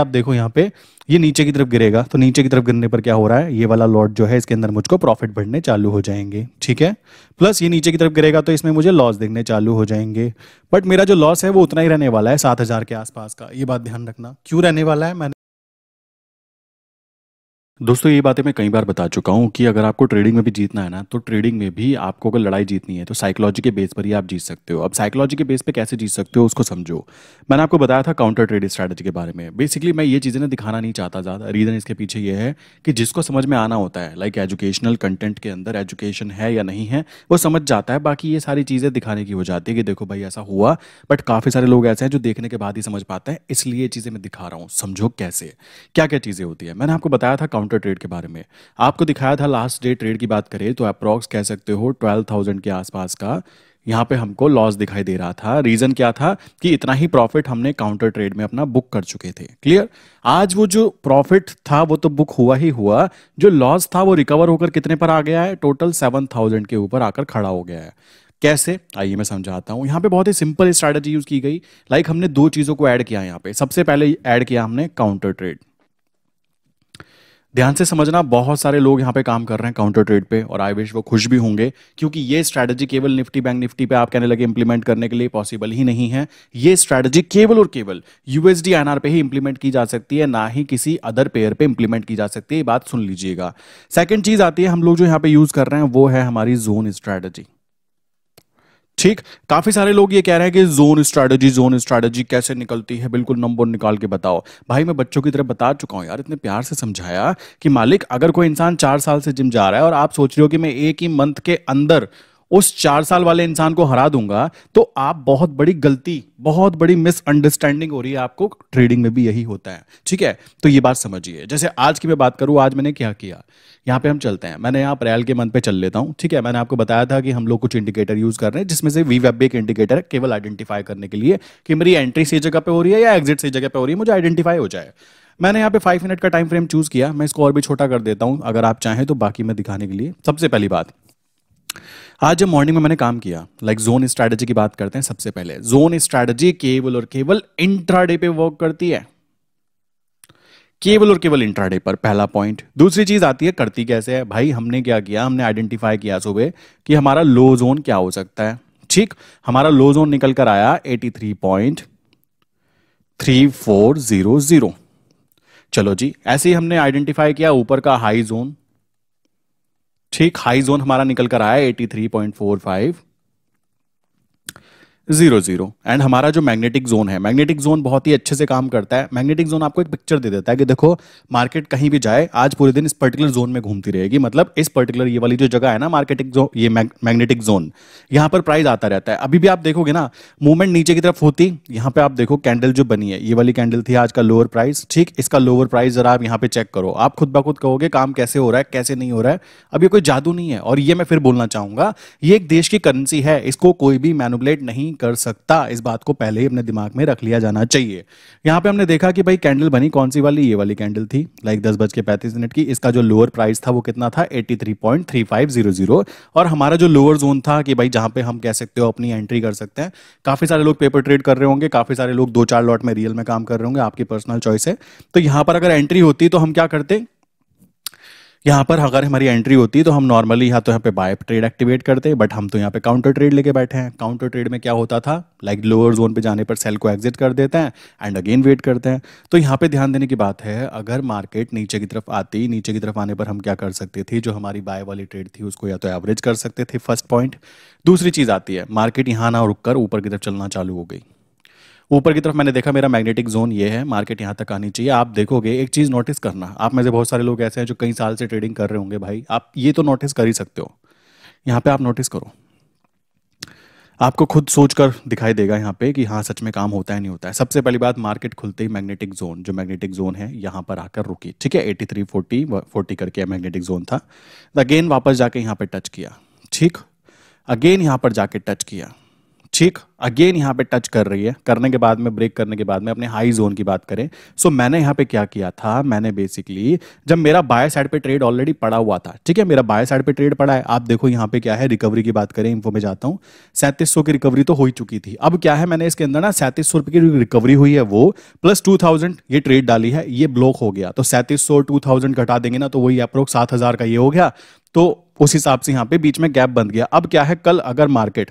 आप देखो यहाँ पे ये नीचे की तरफ गिरेगा तो नीचे की तरफ गिरने पर क्या हो रहा है ये वाला लॉट जो है इसके अंदर मुझको प्रॉफिट बढ़ने चालू हो जाएंगे ठीक है प्लस ये नीचे की तरफ गिरेगा तो इसमें मुझे लॉस देखने चालू हो जाएंगे बट मेरा जो लॉस है वो उतना ही रहने वाला है सात हजार के आसपास का ये बात ध्यान रखना क्यों रहने वाला है मैंने दोस्तों ये बातें मैं कई बार बता चुका हूँ कि अगर आपको ट्रेडिंग में भी जीतना है ना तो ट्रेडिंग में भी आपको अगर लड़ाई जीतनी है तो साइकोलॉजी के बेस पर ही आप जीत सकते हो अब साइकोलॉजी के बेस पे कैसे जीत सकते हो उसको समझो मैंने आपको बताया था काउंटर ट्रेडिंग स्ट्रैटेजी के बारे में बेसिकली मैं ये चीज़ें ना दिखाना नहीं चाहता ज़्यादा रीज़न इसके पीछे ये है कि जिसको समझ में आना होता है लाइक एजुकेशनल कंटेंट के अंदर एजुकेशन है या नहीं है वो समझ जाता है बाकी ये सारी चीज़ें दिखाने की हो जाती है कि देखो भाई ऐसा हुआ बट काफ़ी सारे लोग ऐसे हैं जो देखने के बाद ही समझ पाते हैं इसलिए ये चीज़ें मैं दिखा रहा हूँ समझो कैसे क्या क्या चीज़ें होती है मैंने आपको बताया था काउंटर ट्रेड के बारे में आपको दिखाया था लास्ट डे ट्रेड की बात करें तो अप्रॉक्स कह सकते हो ट्वेल्व थाउजेंड के आसपास का यहाँ पे हमको लॉस दिखाई दे रहा था रीजन क्या था कि इतना ही प्रॉफिट हमने काउंटर ट्रेड में अपना बुक कर चुके थे क्लियर आज वो जो प्रॉफिट था वो तो बुक हुआ ही हुआ जो लॉस था वो रिकवर होकर कितने पर आ गया है टोटल सेवन थाउजेंड के ऊपर आकर खड़ा हो गया है कैसे आइए मैं समझाता हूँ यहाँ पे बहुत ही सिंपल स्ट्रैटेजी यूज की गई लाइक हमने दो चीजों को ऐड किया यहाँ पे सबसे पहले ऐड किया हमने काउंटर ट्रेड ध्यान से समझना बहुत सारे लोग यहाँ पे काम कर रहे हैं काउंटर ट्रेड पे और आई विश वो खुश भी होंगे क्योंकि ये स्ट्रैटेजी केवल निफ्टी बैंक निफ्टी पे आप कहने लगे इंप्लीमेंट करने के लिए पॉसिबल ही नहीं है ये स्ट्रैटेजी केवल और केवल यूएसडी एनआर पे ही इंप्लीमेंट की जा सकती है ना ही किसी अदर पेयर पे इंप्लीमेंट की जा सकती है बात सुन लीजिएगा सेकेंड चीज आती है हम लोग जो यहाँ पे यूज कर रहे हैं वो है हमारी जोन स्ट्रैटेजी ठीक काफी सारे लोग ये कह रहे हैं कि जोन स्ट्रेटजी जोन स्ट्रैटेजी कैसे निकलती है बिल्कुल नंबर निकाल के बताओ भाई मैं बच्चों की तरह बता चुका हूं यार इतने प्यार से समझाया कि मालिक अगर कोई इंसान चार साल से जिम जा रहा है और आप सोच रहे हो कि मैं एक ही मंथ के अंदर उस चार साल वाले इंसान को हरा दूंगा तो आप बहुत बड़ी गलती बहुत बड़ी मिसअंडरस्टैंडिंग हो रही है आपको ट्रेडिंग में भी यही होता है ठीक है तो ये बात समझिए जैसे आज की मैं बात करूं आज मैंने क्या किया यहां पे हम चलते हैं मैंने यहां अप्रैल के मंथ पे चल लेता हूं ठीक है मैंने आपको बताया था कि हम लोग कुछ इंडिकेटर यूज कर रहे हैं जिसमें से वी वेब एक इंडिकेटर है केवल आइडेंटिफाई करने के लिए कि मेरी एंट्री सही जगह पे हो रही है या एग्जिट सही जगह पे हो रही है मुझे आइडेंटिफाई हो जाए मैंने यहाँ पे फाइव मिनट का टाइम फ्रेम चूज किया मैं इसको और भी छोटा कर देता हूँ अगर आप चाहें तो बाकी मैं दिखाने के लिए सबसे पहली बात आज जब मॉर्निंग में मैंने काम किया लाइक जोन स्ट्रैटेजी की बात करते हैं सबसे पहले जोन स्ट्रैटेजी केवल और केवल इंट्राडे पे वर्क करती है केवल और केवल इंट्राडे पर पहला पॉइंट दूसरी चीज आती है करती कैसे है भाई हमने क्या किया हमने आइडेंटिफाई किया सुबह कि हमारा लो जोन क्या हो सकता है ठीक हमारा लो जोन निकल कर आया जीरो चलो जी ऐसे ही हमने आइडेंटिफाई किया ऊपर का हाई जोन ठीक हाई जोन हमारा निकल कर आया 83.45 जीरो जीरो एंड हमारा जो मैग्नेटिक जोन है मैग्नेटिक जोन बहुत ही अच्छे से काम करता है मैग्नेटिक जोन आपको एक पिक्चर दे देता है कि देखो मार्केट कहीं भी जाए आज पूरे दिन इस पर्टिकुलर जोन में घूमती रहेगी मतलब इस पर्टिकुलर ये वाली जो जगह है ना मार्केटिक जो ये मैग्नेटिक जोन यहाँ पर प्राइस आता रहता है अभी भी आप देखोगे ना मूवमेंट नीचे की तरफ होती यहाँ पे आप देखो कैंडल जो बनी है ये वाली कैंडल थी आज का लोअर प्राइस ठीक इसका लोअर प्राइस जरा आप यहाँ पे चेक करो आप खुद ब खुद कहोगे काम कैसे हो रहा है कैसे नहीं हो रहा है अब ये कोई जादू नहीं है और ये मैं फिर बोलना चाहूंगा ये एक देश की करेंसी है इसको कोई भी मैनुबलेट नहीं नहीं कर सकता इस बात को पहले ही अपने दिमाग में रख लिया जाना चाहिए यहाँ पे हमने देखा कि भाई कैंडल बनी कौन सी वाली ये वाली कैंडल थी लाइक दस बज के पैंतीस मिनट की इसका जो लोअर प्राइस था वो कितना था eighty three point three five zero zero और हमारा जो लोअर जोन था कि भाई जहाँ पे हम कह सकते हो अपनी एंट्री कर सकते हैं काफी सारे लोग पेपर ट्रेड कर रहे होंगे काफी सारे लोग दो चार लॉट में रियल में काम कर रहे होंगे आपकी पर्सनल चॉइस है तो यहाँ पर अगर एंट्री होती तो हम क्या करते यहाँ पर अगर हमारी एंट्री होती तो हम नॉर्मली यहाँ तो यहाँ पे बाय ट्रेड एक्टिवेट करते बट हम तो यहाँ पे काउंटर ट्रेड लेके बैठे हैं काउंटर ट्रेड में क्या होता था लाइक लोअर जोन पे जाने पर सेल को एग्जिट कर देते हैं एंड अगेन वेट करते हैं तो यहाँ पे ध्यान देने की बात है अगर मार्केट नीचे की तरफ आती नीचे की तरफ आने पर हम क्या कर सकते थे जो हमारी बाय वाली ट्रेड थी उसको या तो एवरेज कर सकते थे फर्स्ट पॉइंट दूसरी चीज़ आती है मार्केट यहाँ ना रुक ऊपर की तरफ चलना चालू हो गई ऊपर की तरफ मैंने देखा मेरा मैग्नेटिक जोन ये है मार्केट यहाँ तक आनी चाहिए आप देखोगे एक चीज़ नोटिस करना आप में से बहुत सारे लोग ऐसे हैं जो कई साल से ट्रेडिंग कर रहे होंगे भाई आप ये तो नोटिस कर ही सकते हो यहाँ पे आप नोटिस करो आपको खुद सोचकर दिखाई देगा यहाँ पे कि हाँ सच में काम होता है नहीं होता है सबसे पहली बात मार्केट खुलते ही मैग्नेटिक जोन जो मैग्नेटिक जोन है यहाँ पर आकर रुकी ठीक है एटी थ्री फोर्टी फोर्टी करके मैग्नेटिक जोन था अगेन वापस जाके यहाँ पे टच किया ठीक अगेन यहाँ पर जाके टच किया ठीक अगेन यहां पे टच कर रही है करने के बाद में ब्रेक करने के बाद में अपने हाई जोन की बात करें सो so, मैंने यहां पे क्या किया था मैंने बेसिकली जब मेरा बाय साइड पे ट्रेड ऑलरेडी पड़ा हुआ था ठीक है मेरा बाय साइड पे ट्रेड पड़ा है आप देखो यहां पे क्या है रिकवरी की बात करें इन्फो में जाता हूं सैंतीस की रिकवरी तो हो ही चुकी थी अब क्या है मैंने इसके अंदर ना सैंतीस सौ की रिकवरी हुई है वो प्लस टू ये ट्रेड डाली है ये ब्लॉक हो गया तो सैंतीस सौ घटा देंगे ना तो वही अप्रोक्स सात का ये हो गया तो उस हिसाब से यहां पे बीच में गैप बन गया अब क्या है कल अगर मार्केट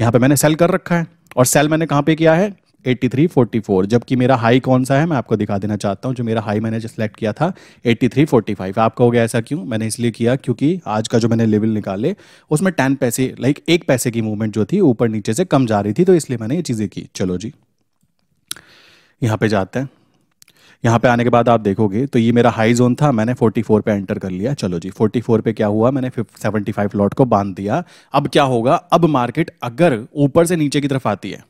यहाँ पे मैंने सेल कर रखा है और सेल मैंने कहाँ पे किया है 8344 जबकि मेरा हाई कौन सा है मैं आपको दिखा देना चाहता हूँ जो मेरा हाई मैंने सेलेक्ट किया था 8345 आप कहोगे ऐसा क्यों मैंने इसलिए किया क्योंकि आज का जो मैंने लेवल निकाले उसमें टेन पैसे लाइक एक पैसे की मूवमेंट जो थी ऊपर नीचे से कम जा रही थी तो इसलिए मैंने ये चीज़ें की चलो जी यहाँ पे जाते हैं यहाँ पे आने के बाद आप देखोगे तो ये मेरा हाई जोन था मैंने 44 पे एंटर कर लिया चलो जी 44 पे क्या हुआ मैंने 75 लॉट को बांध दिया अब क्या होगा अब मार्केट अगर ऊपर से नीचे की तरफ आती है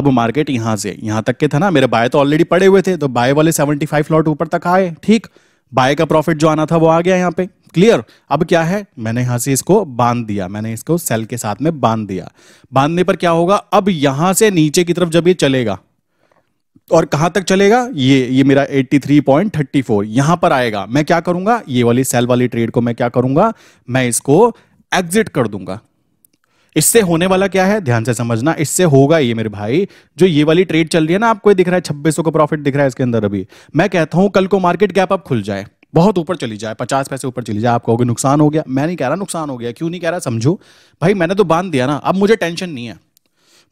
अब मार्केट यहां से यहां तक के था ना मेरे बाय तो ऑलरेडी पड़े हुए थे तो बाय वाले 75 लॉट ऊपर तक आए ठीक बाय का प्रॉफिट जो आना था वो आ गया यहाँ पे क्लियर अब क्या है मैंने यहां से इसको बांध दिया मैंने इसको सेल के साथ में बांध दिया बांधने पर क्या होगा अब यहां से नीचे की तरफ जब ये चलेगा और कहां तक चलेगा ये ये मेरा 83.34 यहां पर आएगा मैं क्या करूंगा ये वाली सेल वाली ट्रेड को मैं क्या करूंगा मैं इसको एग्जिट कर दूंगा इससे होने वाला क्या है ध्यान से समझना इससे होगा ये मेरे भाई जो ये वाली ट्रेड चल रही है ना आपको दिख रहा है छब्बीस का प्रॉफिट दिख रहा है इसके अंदर अभी मैं कहता हूं कल को मार्केट गैप अप खुल जाए बहुत ऊपर चली जाए पचास पैसे ऊपर चली जाए आप कहोगे नुकसान हो गया मैं नहीं कह रहा नुकसान हो गया क्यों नहीं कह रहा समझो भाई मैंने तो बांध दिया ना अब मुझे टेंशन नहीं है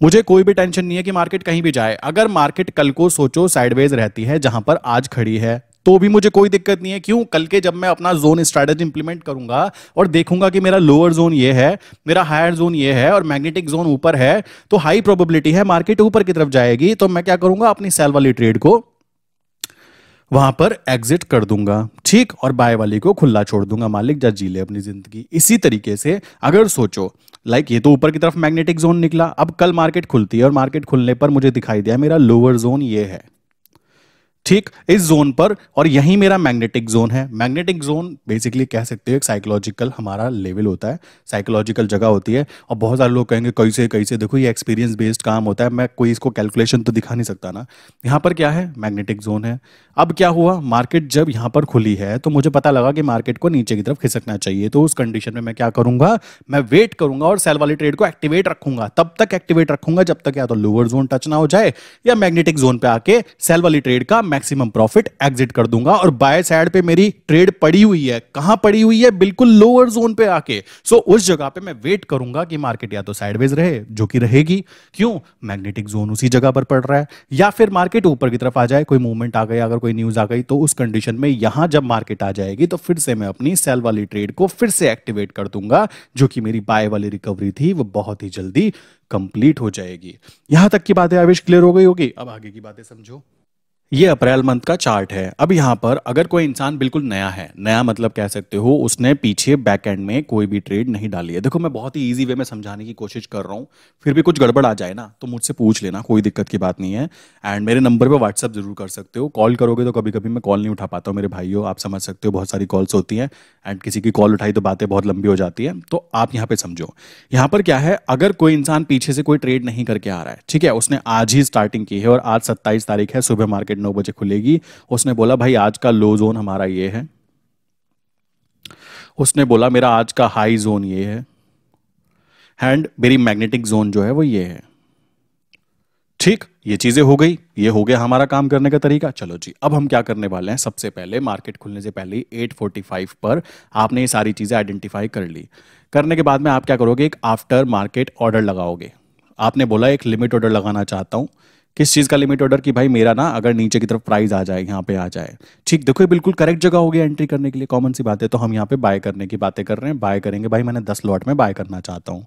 मुझे कोई भी टेंशन नहीं है कि मार्केट कहीं भी जाए अगर मार्केट कल को सोचो साइडवेज रहती है जहां पर आज खड़ी है तो भी मुझे कोई दिक्कत नहीं है क्यों कल के जब मैं अपना जोन स्ट्रैटेजी इंप्लीमेंट करूंगा और देखूंगा कि मेरा लोअर जोन ये है मेरा हायर जोन ये है और मैग्नेटिक जोन ऊपर है तो हाई प्रोबेबिलिटी है मार्केट ऊपर की तरफ जाएगी तो मैं क्या करूंगा अपनी सेल वाली ट्रेड को वहां पर एग्जिट कर दूंगा ठीक और बाय वाली को खुला छोड़ दूंगा मालिक जा जी ले अपनी जिंदगी इसी तरीके से अगर सोचो लाइक ये तो ऊपर की तरफ मैग्नेटिक जोन निकला अब कल मार्केट खुलती है और मार्केट खुलने पर मुझे दिखाई दिया मेरा लोअर जोन ये है ठीक इस जोन पर और यही मेरा मैग्नेटिक जोन है मैग्नेटिक जोन बेसिकली कह सकते हो एक साइकोलॉजिकल हमारा लेवल होता है साइकोलॉजिकल जगह होती है और बहुत सारे लोग कहेंगे कई से कई से देखो ये एक्सपीरियंस बेस्ड काम होता है मैं कोई इसको कैलकुलेशन तो दिखा नहीं सकता ना यहाँ पर क्या है मैग्नेटिक जोन है अब क्या हुआ मार्केट जब यहाँ पर खुली है तो मुझे पता लगा कि मार्केट को नीचे की तरफ खिसकना चाहिए तो उस कंडीशन में मैं क्या करूंगा मैं वेट करूंगा और सेल वाली ट्रेड को एक्टिवेट रखूंगा तब तक एक्टिवेट रखूंगा जब तक या तो लोअर जोन टच ना हो जाए या मैग्नेटिक जोन पर आके सेल वाली ट्रेड का मैक्सिमम प्रॉफिट एग्जिट कर दूंगा और बाय साइड पे मेरी ट्रेड पड़ी हुई है कहां पड़ी हुई है बिल्कुल लोअर जोन पे आके सो so, उस जगह पे मैं वेट करूंगा कि मार्केट या तो साइडवेज रहे जो कि रहेगी क्यों मैग्नेटिक जोन उसी जगह पर पड़ रहा है या फिर मार्केट ऊपर की तरफ आ जाए कोई मूवमेंट आ गया अगर कोई न्यूज आ गई तो उस कंडीशन में यहां जब मार्केट आ जाएगी तो फिर से मैं अपनी सेल वाली ट्रेड को फिर से एक्टिवेट कर दूंगा जो कि मेरी बाय वाली रिकवरी थी वो बहुत ही जल्दी कंप्लीट हो जाएगी यहां तक की बातें आवेश क्लियर हो गई होगी अब आगे की बातें समझो ये अप्रैल मंथ का चार्ट है अब यहाँ पर अगर कोई इंसान बिल्कुल नया है नया मतलब कह सकते हो उसने पीछे बैक एंड में कोई भी ट्रेड नहीं डाली है देखो मैं बहुत ही ईजी वे में समझाने की कोशिश कर रहा हूँ फिर भी कुछ गड़बड़ आ जाए ना तो मुझसे पूछ लेना कोई दिक्कत की बात नहीं है एंड मेरे नंबर पर व्हाट्सअप जरूर कर सकते हो कॉल करोगे तो कभी कभी मैं कॉल नहीं उठा पाता हूँ मेरे भाई आप समझ सकते हो बहुत सारी कॉल्स होती हैं एंड किसी की कॉल उठाई तो बातें बहुत लंबी हो जाती है तो आप यहाँ पे समझो यहाँ पर क्या है अगर कोई इंसान पीछे से कोई ट्रेड नहीं करके आ रहा है ठीक है उसने आज ही स्टार्टिंग की है और आज सत्ताईस तारीख है सुबह मार्केट नौ बजे खुलेगी उसने बोला भाई आज का लो जोन हमारा ये है उसने बोला मेरा आज का हाई जोन ये है एंड मेरी मैग्नेटिक जोन जो है वो ये है ठीक ये चीजें हो गई ये हो गया हमारा काम करने का तरीका चलो जी अब हम क्या करने वाले हैं सबसे पहले मार्केट खुलने से पहले एट फोर्टी फाइव पर आपने ये सारी चीजें आइडेंटिफाई कर ली करने के बाद में आप क्या करोगे एक आफ्टर मार्केट ऑर्डर लगाओगे आपने बोला एक लिमिट ऑर्डर लगाना चाहता हूं किस चीज़ का लिमिट ऑर्डर कि भाई मेरा ना अगर नीचे की तरफ प्राइस आ जाए यहाँ पे आ जाए ठीक देखो बिल्कुल करेक्ट जगह होगी एंट्री करने के लिए कॉमन सी बात है तो हम यहाँ पे बाय करने की बातें कर रहे हैं बाय करेंगे भाई मैंने दस लॉट में बाय करना चाहता हूँ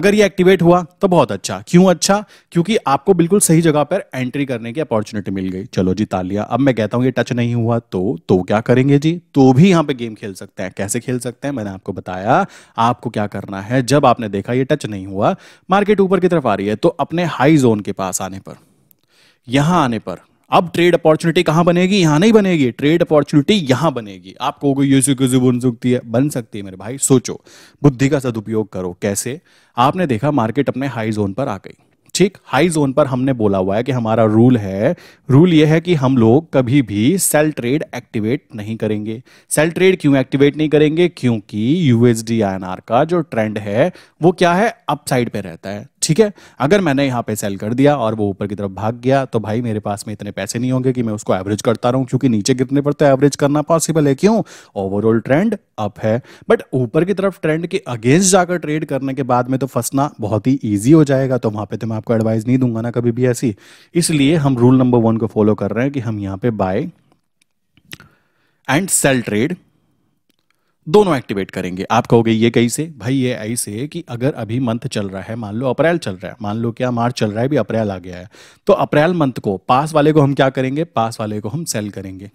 अगर ये एक्टिवेट हुआ तो बहुत अच्छा क्यों अच्छा क्योंकि आपको बिल्कुल सही जगह पर एंट्री करने की अपॉर्चुनिटी मिल गई चलो जी तालिया अब मैं कहता हूँ ये टच नहीं हुआ तो तो क्या करेंगे जी तो भी यहाँ पे गेम खेल सकते हैं कैसे खेल सकते हैं मैंने आपको बताया आपको क्या करना है जब आपने देखा ये टच नहीं हुआ मार्केट ऊपर की तरफ आ रही है तो अपने हाई जोन के पास आने पर यहां आने पर अब ट्रेड अपॉर्चुनिटी कहां बनेगी यहां नहीं बनेगी ट्रेड अपॉर्चुनिटी यहां बनेगी आपको बन सकती है बन सकती है मेरे भाई सोचो बुद्धि का सदुपयोग करो कैसे आपने देखा मार्केट अपने हाई जोन पर आ गई ठीक हाई जोन पर हमने बोला हुआ है कि हमारा रूल है रूल यह है कि हम लोग कभी भी सेल ट्रेड एक्टिवेट नहीं करेंगे सेल ट्रेड क्यों एक्टिवेट नहीं करेंगे क्योंकि यूएसडी आर का जो ट्रेंड है वो क्या है अपसाइड पे रहता है ठीक है अगर मैंने यहाँ पे सेल कर दिया और वो ऊपर की तरफ भाग गया तो भाई मेरे पास में इतने पैसे नहीं होंगे कि मैं उसको एवरेज करता रहूं क्योंकि नीचे गिरने पर तो एवरेज करना पॉसिबल है क्यों ओवरऑल ट्रेंड अप है बट ऊपर की तरफ ट्रेंड के अगेंस्ट जाकर ट्रेड करने के बाद में तो फंसना बहुत ही ईजी हो जाएगा तो वहां पर तो मैं आपको एडवाइस नहीं दूंगा ना कभी भी ऐसी इसलिए हम रूल नंबर वन को फॉलो कर रहे हैं कि हम यहाँ पे बाय एंड सेल ट्रेड दोनों एक्टिवेट करेंगे आप कहोगे ये कैसे भाई ये ऐसे है कि अगर अभी मंथ चल रहा है मान लो अप्रैल चल रहा है मान लो क्या मार्च चल रहा है भी अप्रैल आ गया है तो अप्रैल मंथ को पास वाले को हम क्या करेंगे पास वाले को हम सेल करेंगे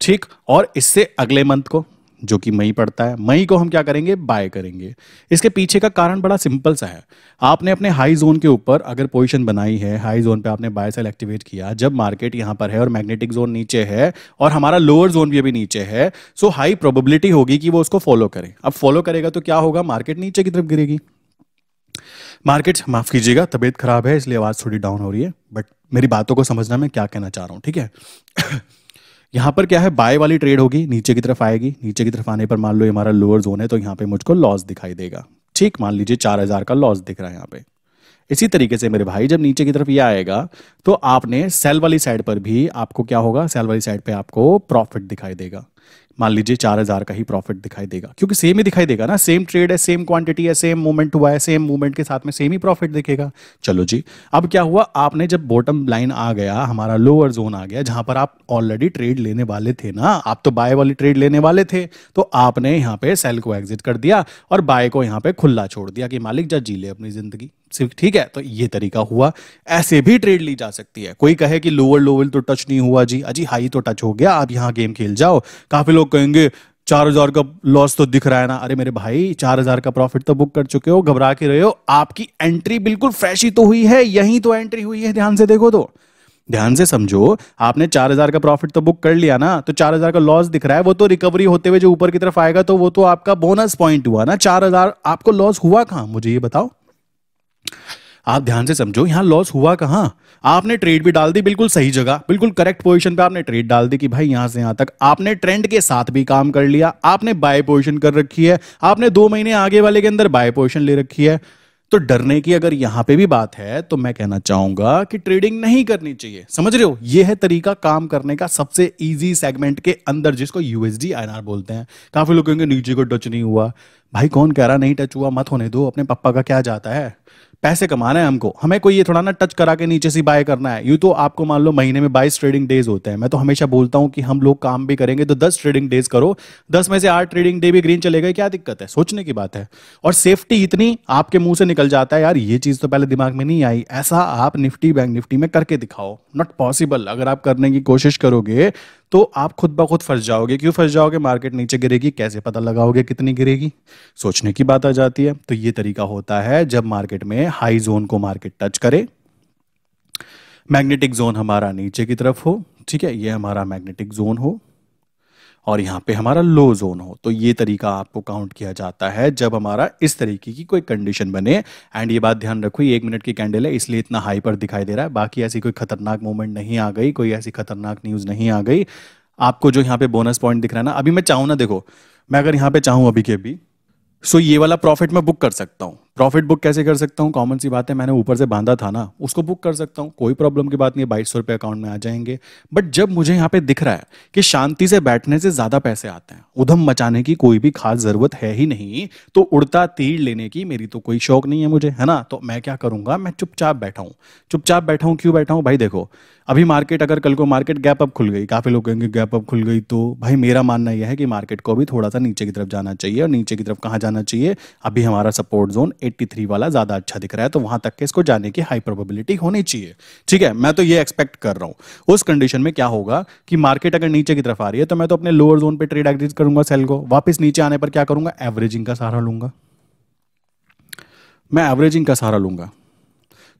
ठीक और इससे अगले मंथ को जो कि मई पड़ता है मई को हम क्या करेंगे बाय करेंगे इसके पीछे का कारण बड़ा सिंपल सा है आपने अपने हाई जोन के ऊपर अगर पोजीशन बनाई है हाई जोन पे आपने बाय सेल एक्टिवेट किया जब मार्केट यहाँ पर है और मैग्नेटिक जोन नीचे है और हमारा लोअर जोन भी अभी नीचे है सो हाई प्रोबेबिलिटी होगी कि वो उसको फॉलो करें अब फॉलो करेगा तो क्या होगा मार्केट नीचे की तरफ गिरेगी मार्केट माफ कीजिएगा तबीयत खराब है इसलिए आवाज थोड़ी डाउन हो रही है बट मेरी बातों को समझना मैं क्या कहना चाह रहा हूँ ठीक है यहाँ पर क्या है बाय वाली ट्रेड होगी नीचे की तरफ आएगी नीचे की तरफ आने पर मान लो ये हमारा लोअर जोन है तो यहाँ पे मुझको लॉस दिखाई देगा ठीक मान लीजिए चार हजार का लॉस दिख रहा है यहाँ पे इसी तरीके से मेरे भाई जब नीचे की तरफ ये आएगा तो आपने सेल वाली साइड पर भी आपको क्या होगा सेल वाली साइड पे आपको प्रॉफिट दिखाई देगा मान लीजिए चार हज़ार का ही प्रॉफिट दिखाई देगा क्योंकि सेम ही दिखाई देगा ना सेम ट्रेड है सेम क्वांटिटी है सेम मूवमेंट हुआ है सेम मूवमेंट के साथ में सेम ही प्रॉफिट दिखेगा चलो जी अब क्या हुआ आपने जब बॉटम लाइन आ गया हमारा लोअर जोन आ गया जहां पर आप ऑलरेडी ट्रेड लेने वाले थे ना आप तो बाय वाली ट्रेड लेने वाले थे तो आपने यहाँ पे सेल को एग्जिट कर दिया और बाय को यहाँ पे खुला छोड़ दिया कि मालिक जा जी ले अपनी ज़िंदगी ठीक है तो ये तरीका हुआ ऐसे भी ट्रेड ली जा सकती है कोई कहे कि लोअर लोवल तो टच नहीं हुआ जी अजी हाई तो टच हो गया आप यहाँ गेम खेल जाओ काफी लोग कहेंगे चार हजार का लॉस तो दिख रहा है ना अरे मेरे भाई चार हजार का प्रॉफिट तो बुक कर चुके हो घबरा के रहे हो आपकी एंट्री बिल्कुल फ्रेश ही तो हुई है यही तो एंट्री हुई है ध्यान से देखो तो ध्यान से समझो आपने चार हजार का प्रॉफिट तो बुक कर लिया ना तो चार हजार का लॉस दिख रहा है वो तो रिकवरी होते हुए जो ऊपर की तरफ आएगा तो वो तो आपका बोनस पॉइंट हुआ ना चार हजार आपको लॉस हुआ कहां मुझे ये बताओ आप ध्यान से समझो यहाँ लॉस हुआ कहाँ आपने ट्रेड भी डाल दी बिल्कुल सही जगह बिल्कुल करेक्ट पोजीशन पे आपने ट्रेड डाल दी कि भाई यहां से यहां तक आपने ट्रेंड के साथ भी काम कर लिया आपने बाय पोजीशन कर रखी है आपने दो महीने आगे वाले के अंदर बाय पोजीशन ले रखी है तो डरने की अगर यहां पे भी बात है तो मैं कहना चाहूंगा कि ट्रेडिंग नहीं करनी चाहिए समझ रहे हो यह है तरीका काम करने का सबसे इजी सेगमेंट के अंदर जिसको यूएसडी आई बोलते हैं काफी लोग कहेंगे नीचे को टच नहीं हुआ भाई कौन कह रहा नहीं टच हुआ मत होने दो अपने पप्पा का क्या जाता है पैसे कमाना है हमको हमें कोई ये थोड़ा ना टच करा के नीचे सी बाय करना है यू तो आपको मान लो महीने में बाईस ट्रेडिंग डेज होते हैं मैं तो हमेशा बोलता हूँ कि हम लोग काम भी करेंगे तो दस ट्रेडिंग डेज करो दस में से आठ ट्रेडिंग डे भी ग्रीन चले गए क्या दिक्कत है सोचने की बात है और सेफ्टी इतनी आपके मुंह से निकल जाता है यार ये चीज़ तो पहले दिमाग में नहीं आई ऐसा आप निफ्टी बैंक निफ्टी में करके दिखाओ नॉट पॉसिबल अगर आप करने की कोशिश करोगे तो आप खुद ब खुद फंस जाओगे क्यों फंस जाओगे मार्केट नीचे गिरेगी कैसे पता लगाओगे कितनी गिरेगी सोचने की बात आ जाती है तो ये तरीका होता है जब मार्केट में हाई जोन को मार्केट टच करे मैग्नेटिक जोन हमारा नीचे की तरफ हो ठीक है ये हमारा मैग्नेटिक जोन हो और यहाँ पे हमारा लो जोन हो तो ये तरीका आपको काउंट किया जाता है जब हमारा इस तरीके की कोई कंडीशन बने एंड ये बात ध्यान रखो ये एक मिनट की कैंडल है इसलिए इतना हाई पर दिखाई दे रहा है बाकी ऐसी कोई खतरनाक मूवमेंट नहीं आ गई कोई ऐसी खतरनाक न्यूज़ नहीं आ गई आपको जो यहाँ पे बोनस पॉइंट दिख रहा है ना अभी मैं चाहू ना देखो मैं अगर यहाँ पे चाहूँ अभी के अभी सो ये वाला प्रॉफिट मैं बुक कर सकता हूँ प्रॉफिट बुक कैसे कर सकता हूँ कॉमन सी बात है मैंने ऊपर से बांधा था ना उसको बुक कर सकता हूँ कोई प्रॉब्लम की बात नहीं बाईस सौ रुपये अकाउंट में आ जाएंगे बट जब मुझे यहाँ पे दिख रहा है कि शांति से बैठने से ज़्यादा पैसे आते हैं उधम मचाने की कोई भी खास ज़रूरत है ही नहीं तो उड़ता तीर लेने की मेरी तो कोई शौक नहीं है मुझे है ना तो मैं क्या करूंगा मैं चुपचाप बैठा हूँ चुपचाप बैठा हूँ क्यों बैठा हूँ भाई देखो अभी मार्केट अगर कल को मार्केट गैप अप खुल गई काफ़ी लोग कहेंगे गैप अप खुल गई तो भाई मेरा मानना यह है कि मार्केट को भी थोड़ा सा नीचे की तरफ जाना चाहिए और नीचे की तरफ कहाँ जाना चाहिए अभी हमारा सपोर्ट जोन 83 वाला ज़्यादा अच्छा दिख रहा है तो वहां तक के इसको जाने की हाई प्रोबेबिलिटी होनी चाहिए ठीक है मैं तो ये एक्सपेक्ट कर रहा हूं उस कंडीशन में क्या होगा कि मार्केट अगर नीचे की तरफ आ रही है तो मैं तो अपने लोअर जोन पर ट्रेड एग्जिट करूंगा सेल को वापस नीचे आने पर क्या करूंगा एवरेजिंग का सहारा लूंगा मैं एवरेजिंग का सहारा लूंगा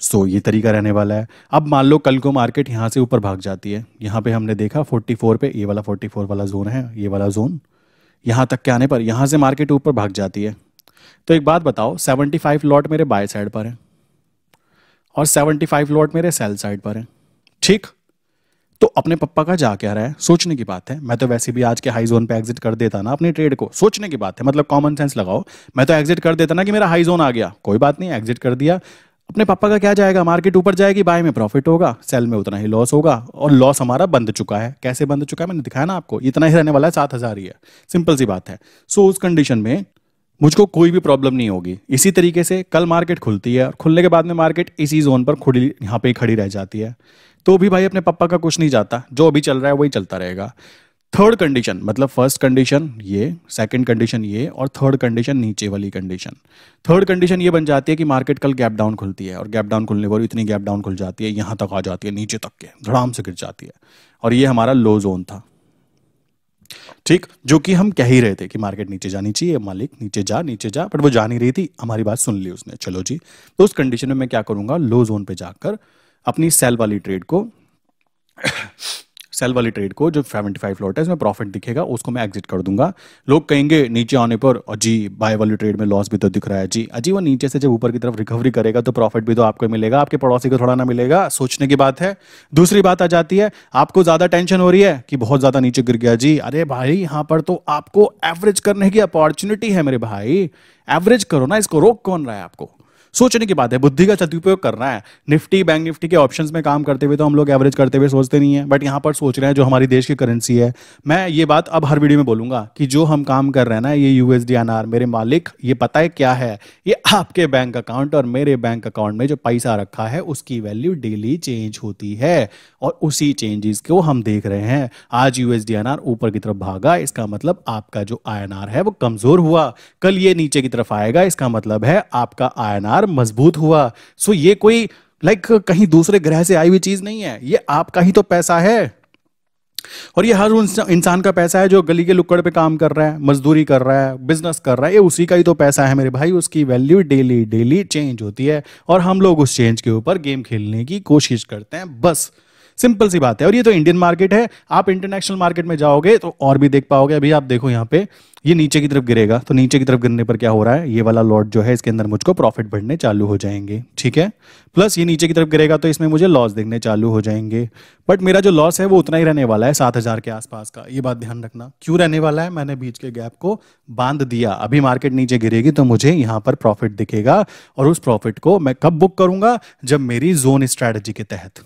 सो so, ये तरीका रहने वाला है अब मान लो कल को मार्केट यहाँ से ऊपर भाग जाती है यहाँ पे हमने देखा 44 पे ये वाला 44 वाला जोन है ये वाला जोन यहाँ तक के आने पर यहाँ से मार्केट ऊपर भाग जाती है तो एक बात बताओ 75 लॉट मेरे बाय साइड पर है और 75 लॉट मेरे सेल साइड पर है ठीक तो अपने पप्पा का जा क्या रहा है सोचने की बात है मैं तो वैसे भी आज के हाई जोन पे एग्जिट कर देता ना अपने ट्रेड को सोचने की बात है मतलब कॉमन सेंस लगाओ मैं तो एग्जिट कर देता ना कि मेरा हाई जोन आ गया कोई बात नहीं एग्जिट कर दिया अपने पापा का क्या जाएगा मार्केट ऊपर जाएगी बाय में प्रॉफिट होगा सेल में उतना ही लॉस होगा और लॉस हमारा बंद चुका है कैसे बंद चुका है मैंने दिखाया ना आपको इतना ही रहने वाला है सात हज़ार ही है सिंपल सी बात है सो so, उस कंडीशन में मुझको कोई भी प्रॉब्लम नहीं होगी इसी तरीके से कल मार्केट खुलती है और खुलने के बाद में मार्केट इसी जोन पर खुली यहाँ पे ही खड़ी रह जाती है तो भी भाई अपने पप्पा का कुछ नहीं जाता जो अभी चल रहा है वही चलता रहेगा थर्ड कंडीशन मतलब फर्स्ट कंडीशन ये सेकंड कंडीशन ये और थर्ड कंडीशन नीचे वाली कंडीशन थर्ड कंडीशन ये बन जाती है कि मार्केट कल गैप डाउन खुलती है और गैप डाउन खुलने पर इतनी गैप डाउन खुल जाती है यहाँ तक आ जाती है नीचे तक के धड़ाम से गिर जाती है और ये हमारा लो जोन था ठीक जो कि हम कह ही रहे थे कि मार्केट नीचे जानी चाहिए मालिक नीचे जा नीचे जा बट वो जा नहीं रही थी हमारी बात सुन ली उसने चलो जी तो उस कंडीशन में मैं क्या करूंगा लो जोन पे जाकर अपनी सेल वाली ट्रेड को सेल वाली ट्रेड को जो 75 लॉट है इसमें प्रॉफिट दिखेगा उसको मैं एग्जिट कर दूंगा लोग कहेंगे नीचे आने पर जी बाय वाली ट्रेड में लॉस भी तो दिख रहा है जी अजी वो नीचे से जब ऊपर की तरफ रिकवरी करेगा तो प्रॉफिट भी तो आपको मिलेगा आपके पड़ोसी को थोड़ा ना मिलेगा सोचने की बात है दूसरी बात आ जाती है आपको ज्यादा टेंशन हो रही है कि बहुत ज्यादा नीचे गिर गया जी अरे भाई यहाँ पर तो आपको एवरेज करने की अपॉर्चुनिटी है मेरे भाई एवरेज करो ना इसको रोक कौन रहा है आपको सोचने की बात है बुद्धि का सदुपयोग करना है निफ्टी बैंक निफ्टी के ऑप्शन में काम करते हुए तो हम लोग एवरेज करते हुए सोचते नहीं है बट यहाँ पर सोच रहे हैं जो हमारी देश की करेंसी है मैं ये बात अब हर वीडियो में बोलूंगा कि जो हम काम कर रहे हैं ना ये यूएसडी एनआर मेरे मालिक ये पता है क्या है ये आपके बैंक अकाउंट और मेरे बैंक अकाउंट में जो पैसा रखा है उसकी वैल्यू डेली चेंज होती है और उसी चेंजेस को हम देख रहे हैं आज यूएसडी एनआर ऊपर की तरफ भागा इसका मतलब आपका जो आई है वो कमजोर हुआ कल ये नीचे की तरफ आएगा इसका मतलब है आपका आई आधार मजबूत हुआ सो ये कोई लाइक कहीं दूसरे ग्रह से आई हुई चीज नहीं है ये आपका ही तो पैसा है और ये हर इंसान का पैसा है जो गली के लुक्कड़ पे काम कर रहा है मजदूरी कर रहा है बिजनेस कर रहा है ये उसी का ही तो पैसा है मेरे भाई उसकी वैल्यू डेली डेली चेंज होती है और हम लोग उस चेंज के ऊपर गेम खेलने की कोशिश करते हैं बस सिंपल सी बात है और ये तो इंडियन मार्केट है आप इंटरनेशनल मार्केट में जाओगे तो और भी देख पाओगे अभी आप देखो यहाँ पे ये नीचे की तरफ गिरेगा तो नीचे की तरफ गिरने पर क्या हो रहा है ये वाला लॉट जो है इसके अंदर मुझको प्रॉफिट बढ़ने चालू हो जाएंगे ठीक है प्लस ये नीचे की तरफ गिरेगा तो इसमें मुझे लॉस देखने चालू हो जाएंगे बट मेरा जो लॉस है वो उतना ही रहने वाला है सात हजार के आसपास का ये बात ध्यान रखना क्यों रहने वाला है मैंने बीच के गैप को बांध दिया अभी मार्केट नीचे गिरेगी तो मुझे यहाँ पर प्रॉफिट दिखेगा और उस प्रॉफिट को मैं कब बुक करूंगा जब मेरी जोन स्ट्रैटेजी के तहत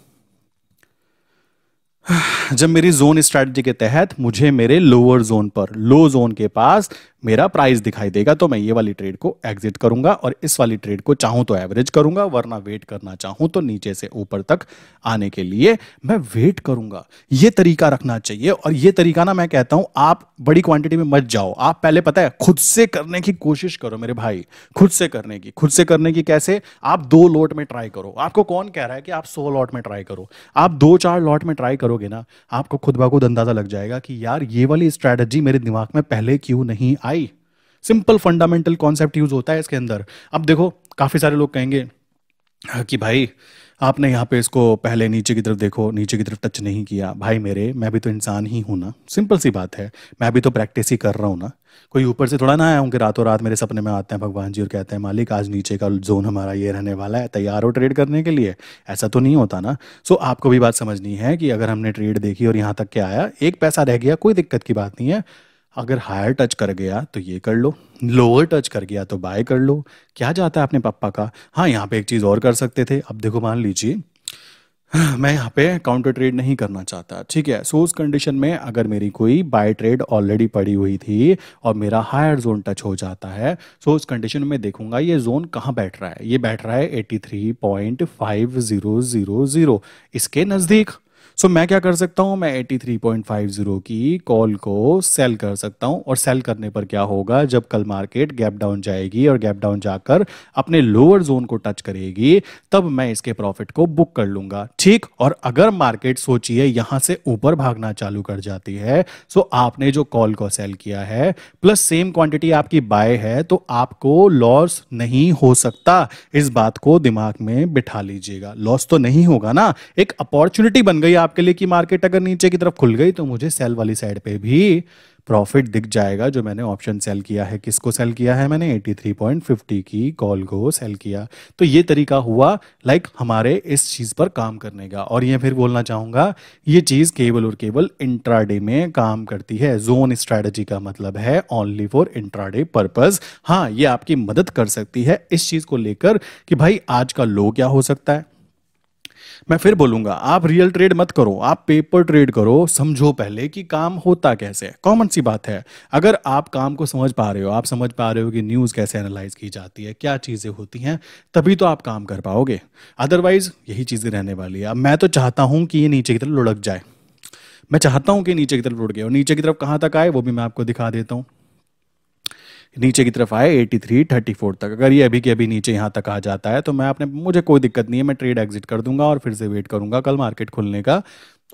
जब मेरी जोन स्ट्रेटजी के तहत मुझे मेरे लोअर जोन पर लो जोन के पास मेरा प्राइस दिखाई देगा तो मैं ये वाली ट्रेड को एग्जिट करूंगा और इस वाली ट्रेड को चाहूं तो एवरेज करूंगा वरना वेट करना चाहूं तो नीचे से ऊपर तक आने के लिए मैं वेट करूंगा ये तरीका रखना चाहिए और ये तरीका ना मैं कहता हूं आप बड़ी क्वांटिटी में मत जाओ आप पहले पता है खुद से करने की कोशिश करो मेरे भाई खुद से करने की खुद से करने की कैसे आप दो लॉट में ट्राई करो आपको कौन कह रहा है कि आप सौ लॉट में ट्राई करो आप दो चार लॉट में ट्राई करो करोगे ना आपको खुद बाखुद अंदाज़ा लग जाएगा कि यार ये वाली स्ट्रैटेजी मेरे दिमाग में पहले क्यों नहीं आई सिंपल फंडामेंटल कॉन्सेप्ट यूज़ होता है इसके अंदर अब देखो काफ़ी सारे लोग कहेंगे हाँ, कि भाई आपने यहाँ पे इसको पहले नीचे की तरफ देखो नीचे की तरफ टच नहीं किया भाई मेरे मैं भी तो इंसान ही हूँ ना सिंपल सी बात है मैं भी तो प्रैक्टिस ही कर रहा हूँ ना कोई ऊपर से थोड़ा ना आया हूँ कि रातों रात मेरे सपने में आते हैं भगवान जी और कहते हैं मालिक आज नीचे का जोन हमारा ये रहने वाला है तैयार हो ट्रेड करने के लिए ऐसा तो नहीं होता ना सो आपको भी बात समझनी है कि अगर हमने ट्रेड देखी और यहाँ तक के आया एक पैसा रह गया कोई दिक्कत की बात नहीं है अगर हायर टच कर गया तो ये कर लो लोअर टच कर गया तो बाय कर लो क्या जाता है अपने पापा का हाँ यहाँ पे एक चीज़ और कर सकते थे अब देखो मान लीजिए मैं यहाँ पे काउंटर ट्रेड नहीं करना चाहता ठीक है सो उस कंडीशन में अगर मेरी कोई बाय ट्रेड ऑलरेडी पड़ी हुई थी और मेरा हायर जोन टच हो जाता है सो उस कंडीशन में देखूंगा ये जोन कहाँ बैठ रहा है ये बैठ रहा है 83.5000 इसके नज़दीक सो so, मैं क्या कर सकता हूँ मैं 83.50 की कॉल को सेल कर सकता हूँ और सेल करने पर क्या होगा जब कल मार्केट गैप डाउन जाएगी और गैप डाउन जाकर अपने लोअर जोन को टच करेगी तब मैं इसके प्रॉफिट को बुक कर लूंगा ठीक और अगर मार्केट सोचिए यहाँ से ऊपर भागना चालू कर जाती है सो so आपने जो कॉल को सेल किया है प्लस सेम क्वांटिटी आपकी बाय है तो आपको लॉस नहीं हो सकता इस बात को दिमाग में बिठा लीजिएगा लॉस तो नहीं होगा ना एक अपॉर्चुनिटी बन गई आप आपके लिए कि मार्केट अगर नीचे की तरफ खुल गई तो मुझे सेल वाली साइड पे भी प्रॉफिट दिख जाएगा जो मैंने ऑप्शन सेल किया है किसको सेल किया है मैंने 83.50 की कॉल को सेल किया तो ये तरीका हुआ लाइक हमारे इस चीज़ पर काम करने का और ये फिर बोलना चाहूंगा ये चीज़ केवल और केवल इंट्राडे में काम करती है जोन स्ट्रेटजी का मतलब है ओनली फॉर इंट्राडे पर्पज हाँ ये आपकी मदद कर सकती है इस चीज़ को लेकर कि भाई आज का लो क्या हो सकता है मैं फिर बोलूंगा आप रियल ट्रेड मत करो आप पेपर ट्रेड करो समझो पहले कि काम होता कैसे कॉमन सी बात है अगर आप काम को समझ पा रहे हो आप समझ पा रहे हो कि न्यूज़ कैसे एनालाइज की जाती है क्या चीज़ें होती हैं तभी तो आप काम कर पाओगे अदरवाइज यही चीज़ें रहने वाली है अब मैं तो चाहता हूं कि ये नीचे की तरफ लुढ़क जाए मैं चाहता हूं कि नीचे की तरफ लुढ़ गया और नीचे की तरफ कहां तक आए वो भी मैं आपको दिखा देता हूँ नीचे की तरफ आए 83, 34 तक अगर ये अभी के अभी नीचे यहाँ तक आ जाता है तो मैं अपने मुझे कोई दिक्कत नहीं है मैं ट्रेड एग्जिट कर दूंगा और फिर से वेट करूंगा कल मार्केट खुलने का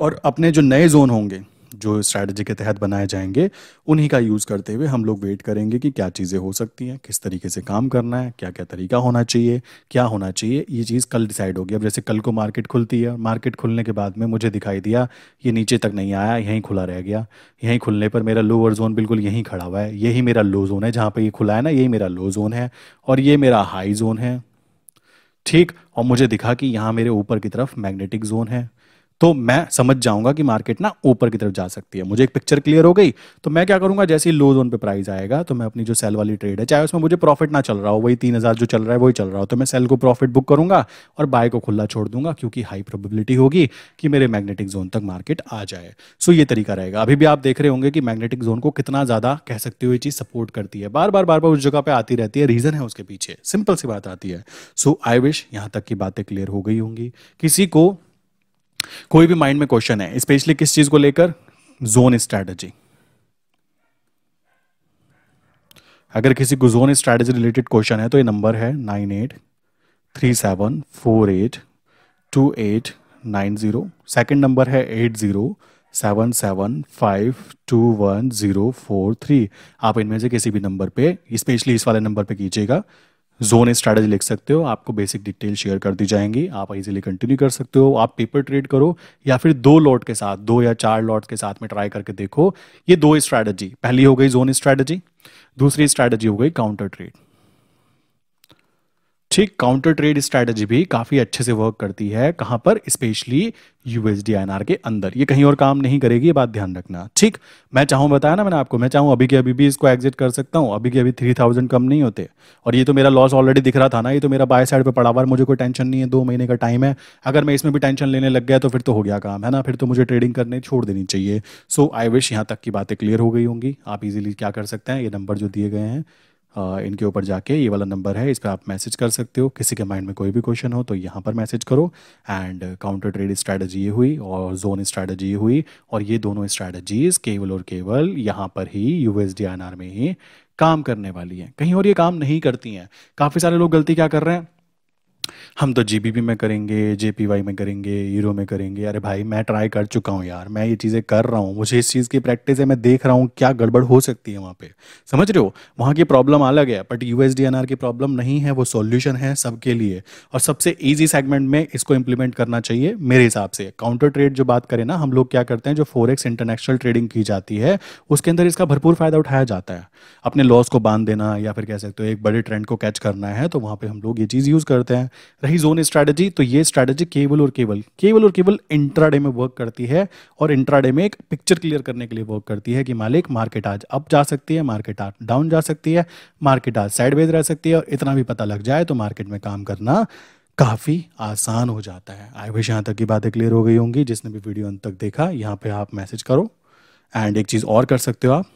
और अपने जो नए जोन होंगे जो स्ट्रैटेजी के तहत बनाए जाएंगे उन्हीं का यूज़ करते हुए हम लोग वेट करेंगे कि क्या चीज़ें हो सकती हैं किस तरीके से काम करना है क्या क्या तरीका होना चाहिए क्या होना चाहिए ये चीज़ कल डिसाइड होगी अब जैसे कल को मार्केट खुलती है मार्केट खुलने के बाद में मुझे दिखाई दिया ये नीचे तक नहीं आया यहीं खुला रह गया यहीं खुलने पर मेरा लोअर जोन बिल्कुल यहीं खड़ा हुआ है यही मेरा लो जोन है जहाँ पर ये खुला है ना यही मेरा लो जोन है और ये मेरा हाई जोन है ठीक और मुझे दिखा कि यहाँ मेरे ऊपर की तरफ मैग्नेटिक जोन है तो मैं समझ जाऊंगा कि मार्केट ना ऊपर की तरफ जा सकती है मुझे एक पिक्चर क्लियर हो गई तो मैं क्या करूंगा जैसे ही लो जोन पे प्राइस आएगा तो मैं अपनी जो सेल वाली ट्रेड है चाहे उसमें मुझे प्रॉफिट ना चल रहा हो वही तीन हज़ार जो चल रहा है वही चल रहा हो तो मैं सेल को प्रॉफिट बुक करूंगा और बाय को खुला छोड़ दूंगा क्योंकि हाई प्रोबेबिलिटी होगी कि मेरे मैग्नेटिक जोन तक मार्केट आ जाए सो ये तरीका रहेगा अभी भी आप देख रहे होंगे कि मैग्नेटिक जोन को कितना ज़्यादा कह सकते हो ये चीज़ सपोर्ट करती है बार बार बार बार उस जगह पर आती रहती है रीज़न है उसके पीछे सिंपल सी बात आती है सो आई विश यहाँ तक की बातें क्लियर हो गई होंगी किसी को कोई भी माइंड में क्वेश्चन है स्पेशली किस चीज को लेकर जोन स्ट्रैटेजी अगर किसी को जोन स्ट्रैटेजी रिलेटेड क्वेश्चन है तो ये नंबर है nine eight three seven four eight two eight nine zero second number है eight zero seven seven five two one zero four three आप इनमें से किसी भी नंबर पे स्पेशली इस वाले नंबर पे कीजिएगा जोन स्ट्रैटेजी लिख सकते हो आपको बेसिक डिटेल शेयर कर दी जाएंगी आप इजीली कंटिन्यू कर सकते हो आप पेपर ट्रेड करो या फिर दो लॉट के साथ दो या चार लॉट के साथ में ट्राई करके देखो ये दो स्ट्रैटेजी पहली हो गई जोन स्ट्रैटेजी दूसरी स्ट्रैटेजी हो गई काउंटर ट्रेड ठीक काउंटर ट्रेड स्ट्रैटेजी भी काफ़ी अच्छे से वर्क करती है कहां पर स्पेशली यूएसडी एनआर के अंदर ये कहीं और काम नहीं करेगी ये बात ध्यान रखना ठीक मैं चाहूँ बताया ना मैंने आपको मैं चाहूँ अभी के अभी भी इसको एग्जिट कर सकता हूँ अभी के अभी थ्री थाउजेंड कम नहीं होते और ये तो मेरा लॉस ऑलरेडी दिख रहा था ना ये तो मेरा बाय साइड पर पड़ा हुआ मुझे कोई टेंशन नहीं है दो महीने का टाइम है अगर मैं इसमें भी टेंशन लेने लग गया तो फिर तो हो गया काम है ना फिर तो मुझे ट्रेडिंग करने छोड़ देनी चाहिए सो आई विश यहाँ तक की बातें क्लियर हो गई होंगी आप इजिली क्या कर सकते हैं ये नंबर जो दिए गए हैं इनके ऊपर जाके ये वाला नंबर है इस पर आप मैसेज कर सकते हो किसी के माइंड में कोई भी क्वेश्चन हो तो यहाँ पर मैसेज करो एंड काउंटर ट्रेड स्ट्रैटेजी ये हुई और जोन स्ट्रैटेजी ये हुई और ये दोनों स्ट्रैटेजीज केवल और केवल यहाँ पर ही यू एस में ही काम करने वाली है कहीं और ये काम नहीं करती हैं काफ़ी सारे लोग गलती क्या कर रहे हैं हम तो जीबीपी में करेंगे जेपीवाई में करेंगे यूरो में करेंगे अरे भाई मैं ट्राई कर चुका हूँ यार मैं ये चीज़ें कर रहा हूँ मुझे इस चीज़ की प्रैक्टिस है मैं देख रहा हूँ क्या गड़बड़ हो सकती है वहाँ पे समझ रहे हो वहाँ की प्रॉब्लम अलग है बट यू की प्रॉब्लम नहीं है वो सोल्यूशन है सबके लिए और सबसे ईजी सेगमेंट में इसको इम्प्लीमेंट करना चाहिए मेरे हिसाब से काउंटर ट्रेड जो बात करें ना हम लोग क्या करते हैं जो फोरेक्स इंटरनेशनल ट्रेडिंग की जाती है उसके अंदर इसका भरपूर फायदा उठाया जाता है अपने लॉस को बांध देना या फिर कह सकते हो एक बड़े ट्रेंड को कैच करना है तो वहाँ पर हम लोग ये चीज़ यूज़ करते हैं रही जोन स्ट्रैटेजी तो ये स्ट्रैटेजी केवल और केवल केवल और केवल इंट्राडे में वर्क करती है और इंट्राडे में एक पिक्चर क्लियर करने के लिए वर्क करती है कि मालिक मार्केट आज अप जा सकती है मार्केट आज डाउन जा सकती है मार्केट आज साइडवेज रह सकती है और इतना भी पता लग जाए तो मार्केट में काम करना काफ़ी आसान हो जाता है आई विश यहाँ तक की बातें क्लियर हो गई होंगी जिसने भी वीडियो अंत तक देखा यहाँ पे आप मैसेज करो एंड एक चीज़ और कर सकते हो आप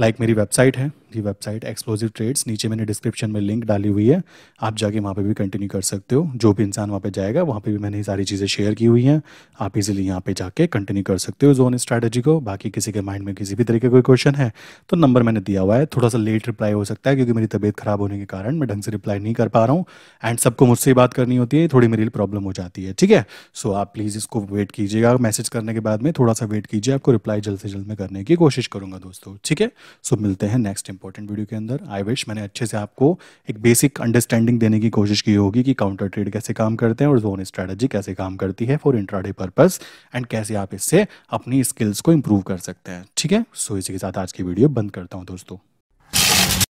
लाइक like मेरी वेबसाइट है की वेबसाइट एक्सप्लोजिव ट्रेड्स नीचे मैंने डिस्क्रिप्शन में लिंक डाली हुई है आप जाके वहाँ पे भी कंटिन्यू कर सकते हो जो भी इंसान वहाँ पे जाएगा वहाँ पे भी मैंने सारी चीज़ें शेयर की हुई हैं आप इजीली यहाँ पे जाके कंटिन्यू कर सकते हो जोन स्ट्रैटेजी को बाकी किसी के माइंड में किसी भी तरीके का कोई क्वेश्चन है तो नंबर मैंने दिया हुआ है थोड़ा सा लेट रिप्लाई हो सकता है क्योंकि मेरी तबीयत खराब होने के कारण मैं ढंग से रिप्लाई नहीं कर पा रहा हूँ एंड सबको मुझसे ही बात करनी होती है थोड़ी मेरी प्रॉब्लम हो जाती है ठीक है सो आप प्लीज़ इसको वेट कीजिएगा मैसेज करने के बाद में थोड़ा सा वेट कीजिए आपको रिप्लाई जल्द से जल्द मैं करने की कोशिश करूँगा दोस्तों ठीक है सो मिलते हैं नेक्स्ट टाइम इंपॉर्टेंट वीडियो के अंदर आई विश मैंने अच्छे से आपको एक बेसिक अंडरस्टैंडिंग देने की कोशिश की होगी कि काउंटर ट्रेड कैसे काम करते हैं और जोन स्ट्रेटजी कैसे काम करती है फॉर इंट्राडे पर्पज एंड कैसे आप इससे अपनी स्किल्स को इम्प्रूव कर सकते हैं ठीक है सो इसी के साथ आज की वीडियो बंद करता हूँ दोस्तों